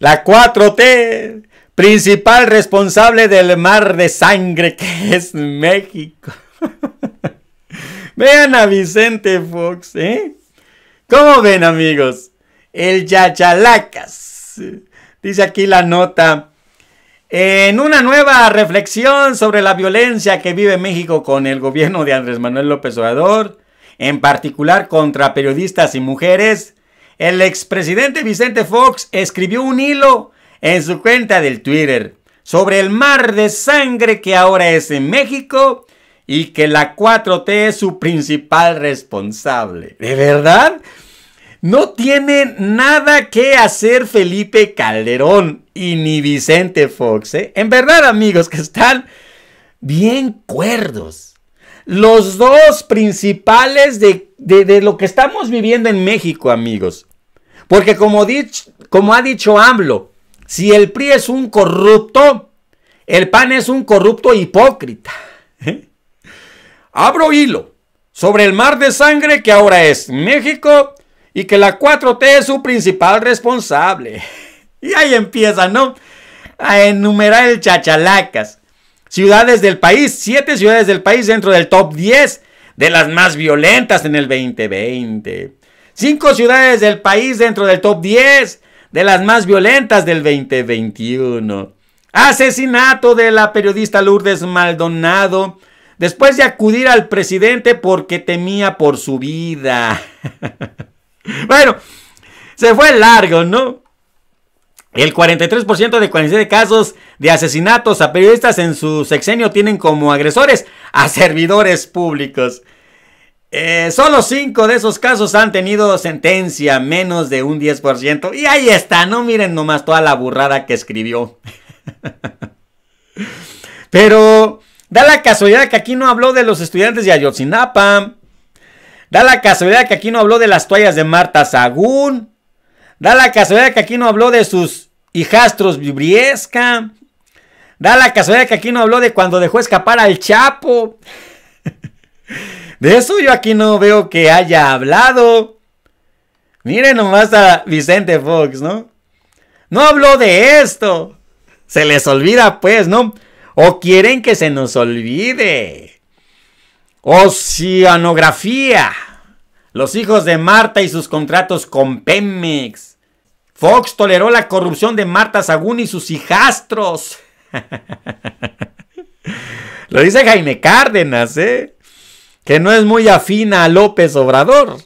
La 4T, principal responsable del mar de sangre que es México. Vean a Vicente Fox, ¿eh? ¿Cómo ven, amigos? El Yachalacas. Dice aquí la nota. En una nueva reflexión sobre la violencia que vive México con el gobierno de Andrés Manuel López Obrador, en particular contra periodistas y mujeres, el expresidente Vicente Fox escribió un hilo en su cuenta del Twitter sobre el mar de sangre que ahora es en México y que la 4T es su principal responsable. ¿De verdad? No tiene nada que hacer Felipe Calderón y ni Vicente Fox. ¿eh? En verdad, amigos, que están bien cuerdos. Los dos principales de lo que estamos viviendo en México, amigos. Porque como, ha dicho AMLO, si el PRI es un corrupto, el PAN es un corrupto hipócrita. Abro hilo sobre el mar de sangre que ahora es México y que la 4T es su principal responsable. Y ahí empieza, ¿no? A enumerar el chachalacas. Ciudades del país, siete ciudades del país dentro del top 10 de las más violentas en el 2020. Cinco ciudades del país dentro del top 10 de las más violentas del 2021. Asesinato de la periodista Lourdes Maldonado después de acudir al presidente porque temía por su vida. bueno, se fue largo, ¿no? El 43% de 47 casos de asesinatos a periodistas en su sexenio tienen como agresores a servidores públicos. Eh, solo 5 de esos casos han tenido sentencia, menos de un 10%. Y ahí está, no miren nomás toda la burrada que escribió. Pero da la casualidad que aquí no habló de los estudiantes de Ayotzinapa. Da la casualidad que aquí no habló de las toallas de Marta Sagún. Da la casualidad que aquí no habló de sus hijastros Vibriesca Da la casualidad que aquí no habló de cuando dejó escapar al Chapo. De eso yo aquí no veo que haya hablado. Miren nomás a Vicente Fox, ¿no? No habló de esto. Se les olvida, pues, ¿no? O quieren que se nos olvide. Oceanografía. Los hijos de Marta y sus contratos con Pemex. Fox toleró la corrupción de Marta Sagún y sus hijastros. Lo dice Jaime Cárdenas, ¿eh? que no es muy afina a López Obrador.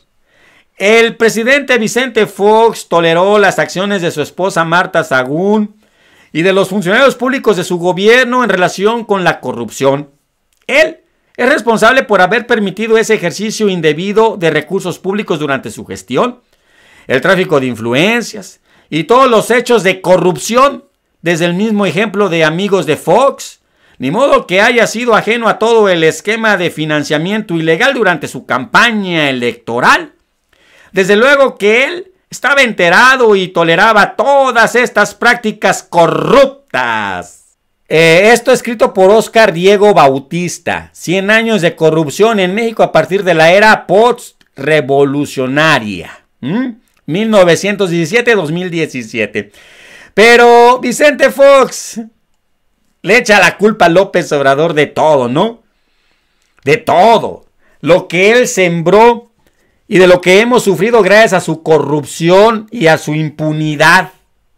El presidente Vicente Fox toleró las acciones de su esposa Marta Sagún y de los funcionarios públicos de su gobierno en relación con la corrupción. Él es responsable por haber permitido ese ejercicio indebido de recursos públicos durante su gestión, el tráfico de influencias y todos los hechos de corrupción, desde el mismo ejemplo de amigos de Fox, ni modo que haya sido ajeno a todo el esquema de financiamiento ilegal durante su campaña electoral. Desde luego que él estaba enterado y toleraba todas estas prácticas corruptas. Eh, esto escrito por Oscar Diego Bautista. 100 años de corrupción en México a partir de la era post-revolucionaria. 1917 ¿Mm? 1917-2017. Pero Vicente Fox le echa la culpa a López Obrador de todo, ¿no? De todo. Lo que él sembró y de lo que hemos sufrido gracias a su corrupción y a su impunidad,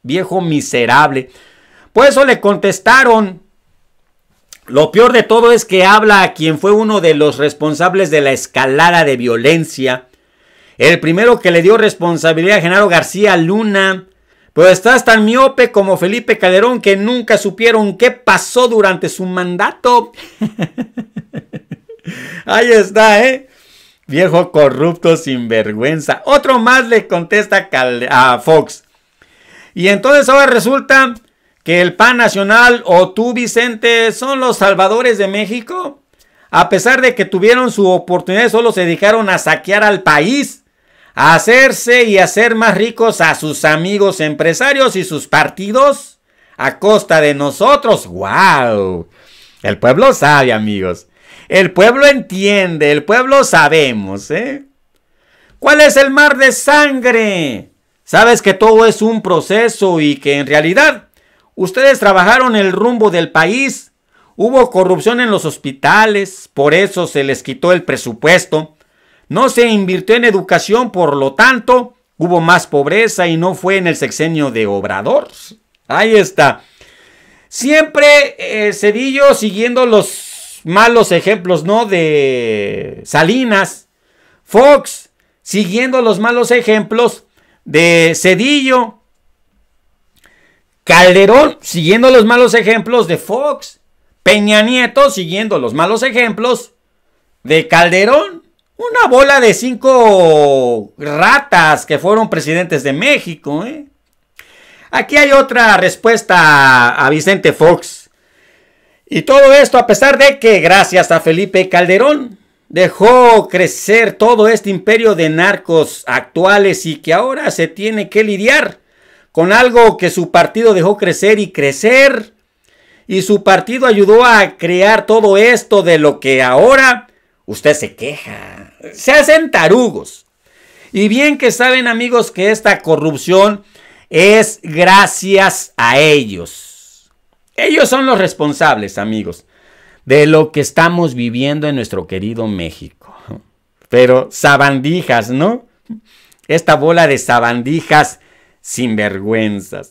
viejo miserable. Por eso le contestaron. Lo peor de todo es que habla a quien fue uno de los responsables de la escalada de violencia. El primero que le dio responsabilidad a Genaro García Luna pues estás tan miope como Felipe Calderón que nunca supieron qué pasó durante su mandato. Ahí está, ¿eh? Viejo corrupto sin vergüenza. Otro más le contesta a Fox. Y entonces ahora resulta que el PAN Nacional o tú, Vicente, son los salvadores de México. A pesar de que tuvieron su oportunidad, solo se dedicaron a saquear al país hacerse y hacer más ricos a sus amigos empresarios y sus partidos a costa de nosotros. ¡Wow! El pueblo sabe, amigos. El pueblo entiende, el pueblo sabemos, ¿eh? ¿Cuál es el mar de sangre? Sabes que todo es un proceso y que en realidad ustedes trabajaron el rumbo del país. Hubo corrupción en los hospitales, por eso se les quitó el presupuesto. No se invirtió en educación, por lo tanto, hubo más pobreza y no fue en el sexenio de Obrador. Ahí está. Siempre eh, Cedillo siguiendo los malos ejemplos, ¿no? De Salinas, Fox, siguiendo los malos ejemplos de Cedillo, Calderón, siguiendo los malos ejemplos de Fox, Peña Nieto, siguiendo los malos ejemplos de Calderón. Una bola de cinco ratas que fueron presidentes de México. ¿eh? Aquí hay otra respuesta a Vicente Fox. Y todo esto a pesar de que gracias a Felipe Calderón dejó crecer todo este imperio de narcos actuales y que ahora se tiene que lidiar con algo que su partido dejó crecer y crecer. Y su partido ayudó a crear todo esto de lo que ahora Usted se queja. Se hacen tarugos. Y bien que saben amigos que esta corrupción es gracias a ellos. Ellos son los responsables amigos de lo que estamos viviendo en nuestro querido México. Pero sabandijas, ¿no? Esta bola de sabandijas sinvergüenzas.